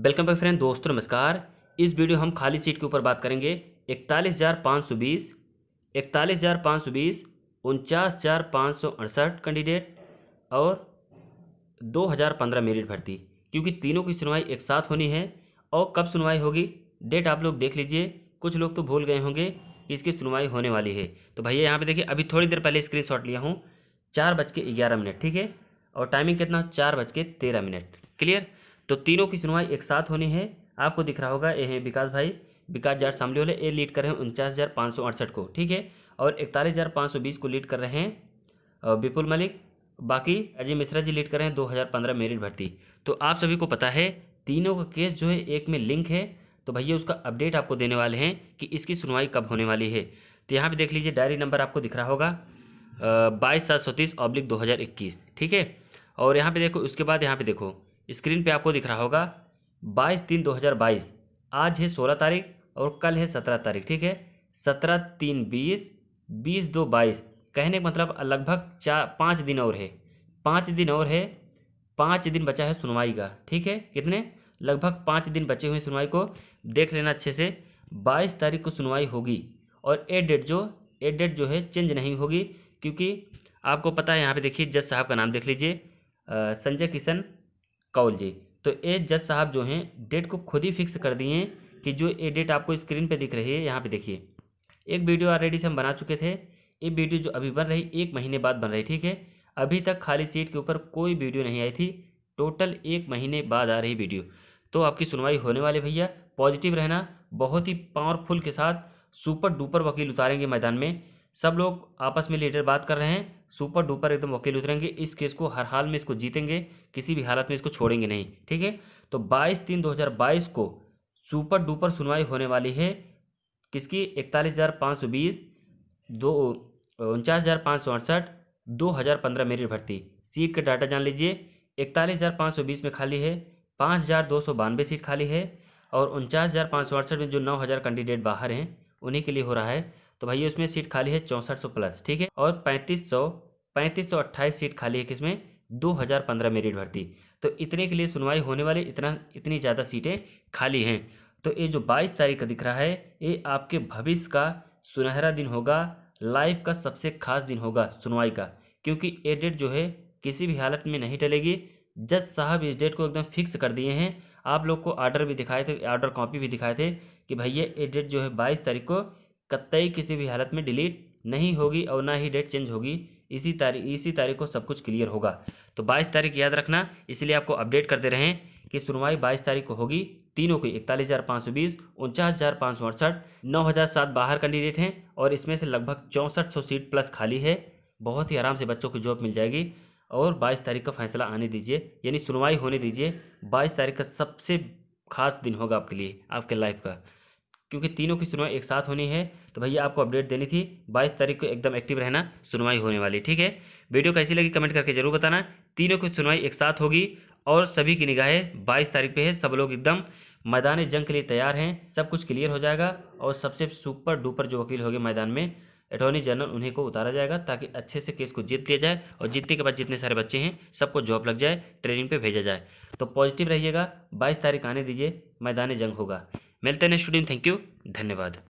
welcome back friend दोस्तों नमस्कार इस वीडियो हम खाली सीट के ऊपर बात करेंगे इकतालीस हज़ार पाँच सौ बीस इकतालीस हज़ार पाँच सौ बीस उनचास हज़ार पाँच सौ अड़सठ कैंडिडेट और दो हज़ार पंद्रह मेरिट भर्ती क्योंकि तीनों की सुनवाई एक साथ होनी है और कब सुनवाई होगी डेट आप लोग देख लीजिए कुछ लोग तो भूल गए होंगे कि इसकी सुनवाई होने वाली है तो भैया यहाँ पर देखिए अभी थोड़ी देर पहले स्क्रीन लिया हूँ चार बज के ग्यारह मिनट ठीक है और टाइमिंग कितना चार बज के तेरह मिनट क्लियर तो तीनों की सुनवाई एक साथ होनी है आपको दिख रहा होगा ये है विकास भाई विकास जाट सामने वाले ए लीड कर रहे हैं उनचास हज़ार पाँच सौ अड़सठ को ठीक है और इकतालीस हज़ार पाँच सौ बीस को लीड कर रहे हैं विपुल मलिक बाकी अजय मिश्रा जी लीड कर रहे हैं दो हज़ार पंद्रह मेरिट भर्ती तो आप सभी को पता है तीनों का केस जो है एक में लिंक है तो भैया उसका अपडेट आपको देने वाले हैं कि इसकी सुनवाई कब होने वाली है तो यहाँ पर देख लीजिए डायरी नंबर आपको दिख रहा होगा बाईस सात सौ तीस ऑब्लिक दो हज़ार इक्कीस ठीक है और यहाँ पे देखो उसके बाद यहाँ पे देखो स्क्रीन पे आपको दिख रहा होगा 22 तीन 2022 आज है 16 तारीख और कल है 17 तारीख ठीक है 17 तीन 20 बीस दो बाईस कहने का मतलब लगभग चार पाँच दिन और है पाँच दिन और है पाँच दिन बचा है सुनवाई का ठीक है कितने लगभग पाँच दिन बचे हुए सुनवाई को देख लेना अच्छे से बाईस तारीख को सुनवाई होगी और ए डेट जो ए डेट जो है चेंज नहीं होगी क्योंकि आपको पता है यहाँ पे देखिए जज साहब का नाम देख लीजिए संजय किशन कौल जी तो ए जज साहब जो हैं डेट को खुद ही फिक्स कर दिए कि जो ये डेट आपको स्क्रीन पे दिख रही है यहाँ पे देखिए एक वीडियो ऑलरेडी से हम बना चुके थे ये वीडियो जो अभी बन रही एक महीने बाद बन रही ठीक है अभी तक खाली सीट के ऊपर कोई वीडियो नहीं आई थी टोटल एक महीने बाद आ रही वीडियो तो आपकी सुनवाई होने वाले भैया पॉजिटिव रहना बहुत ही पावरफुल के साथ सुपर डुपर वकील उतारेंगे मैदान में सब लोग आपस में लीडर बात कर रहे हैं सुपर डुपर एकदम वकील उतरेंगे इस केस को हर हाल में इसको जीतेंगे किसी भी हालत में इसको छोड़ेंगे नहीं ठीक है तो 22 तीन 2022 को सुपर डुपर सुनवाई होने वाली है किसकी इकतालीस हज़ार पाँच सौ बीस दो उनचास हज़ार पाँच सौ अड़सठ दो हज़ार पंद्रह मेरिट भर्ती सीट के डाटा जान लीजिए इकतालीस हज़ार पाँच सौ बीस में खाली है पाँच हज़ार दो सौ बानवे सीट खाली है और उनचास हज़ार पाँच सौ अड़सठ में जो नौ हज़ार कैंडिडेट बाहर हैं उन्हीं के लिए हो रहा है तो भाई उसमें सीट खाली है चौंसठ प्लस ठीक है और पैंतीस सौ पैंतीस सौ अट्ठाईस सीट खाली है किसमें पंद्रह मेरिट भर्ती तो इतने के लिए सुनवाई होने वाली इतना इतनी ज़्यादा सीटें खाली हैं तो ये जो 22 तारीख का दिख रहा है ये आपके भविष्य का सुनहरा दिन होगा लाइफ का सबसे खास दिन होगा सुनवाई का क्योंकि ये डेट जो है किसी भी हालत में नहीं टलेगी जज साहब इस डेट को एकदम फिक्स कर दिए हैं आप लोग को आर्डर भी दिखाए थे आर्डर कॉपी भी दिखाए थे कि भैया ये डेट जो है बाईस तारीख को कतई किसी भी हालत में डिलीट नहीं होगी और ना ही डेट चेंज होगी इसी तारीख इसी तारीख को सब कुछ क्लियर होगा तो 22 तारीख याद रखना इसलिए आपको अपडेट करते रहें कि सुनवाई 22 तारीख को होगी तीनों की इकतालीस हज़ार पाँच सौ बीस उनचास हज़ार पाँच सौ अड़सठ नौ हज़ार सात बाहर कैंडिडेट हैं और इसमें से लगभग चौंसठ सौ सीट प्लस खाली है बहुत ही आराम से बच्चों को जॉब मिल जाएगी और 22 तारीख का फैसला आने दीजिए यानी सुनवाई होने दीजिए 22 तारीख का सबसे खास दिन होगा आपके लिए आपके लाइफ का क्योंकि तीनों की सुनवाई एक साथ होनी है तो भैया आपको अपडेट देनी थी बाईस तारीख को एकदम एक्टिव रहना सुनवाई होने वाली ठीक है वीडियो कैसी लगी कमेंट करके जरूर बताना तीनों की सुनवाई एक साथ होगी और सभी की निगाहें बाईस तारीख पर है सब लोग एकदम मैदान जंग के लिए तैयार हैं सब कुछ क्लियर हो जाएगा और सबसे सुपर डुपर जो वकील होंगे मैदान में अटॉर्नी जनरल उन्हें को उतारा जाएगा ताकि अच्छे से केस को जीत लिया जाए और जीतने के बाद जितने सारे बच्चे हैं सबको जॉब लग जाए ट्रेनिंग पे भेजा जाए तो पॉजिटिव रहिएगा 22 तारीख आने दीजिए मैदान जंग होगा मिलते हैं नेक्स्ट वीडियो में थैंक यू धन्यवाद